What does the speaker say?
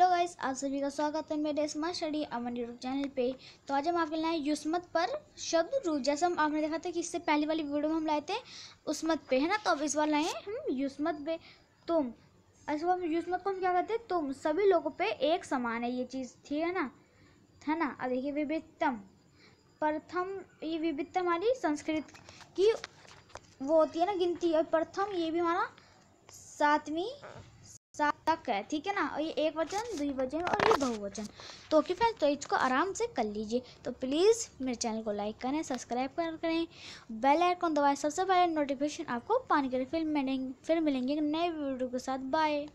hello guys आप सभी का स्वागत है मेरे smart study Aman YouTube channel पे तो आज हम आपके लाए युस्मत पर शब्द रूप जैसा हम आपने देखा था कि इससे पहले वाली वीडियो में हम लाए थे उस्मत पे है ना तो अब इस बार लाए हैं हम युस्मत पे तुम अच्छा हम युस्मत को हम क्या कहते हैं तुम सभी लोगों पे एक समान है ये चीज़ ठीक है ना है ना अब देखिए विभितम प्रथम ये विभितम हमारी संस्कृत की वो होती है ना गिनती और प्रथम ये भी हमारा सातवीं तक है ठीक है ना और ये एक वचन दुई वचन और ये बहुवचन तो ओके फ्रेंड्स तो इसको आराम से कर लीजिए तो प्लीज़ मेरे चैनल को लाइक करें सब्सक्राइब कर करें बेल आइकन दबाएं सबसे पहले नोटिफिकेशन आपको पाने के लिए फिर मिलेंगे फिर मिलेंगे नए वीडियो के साथ बाय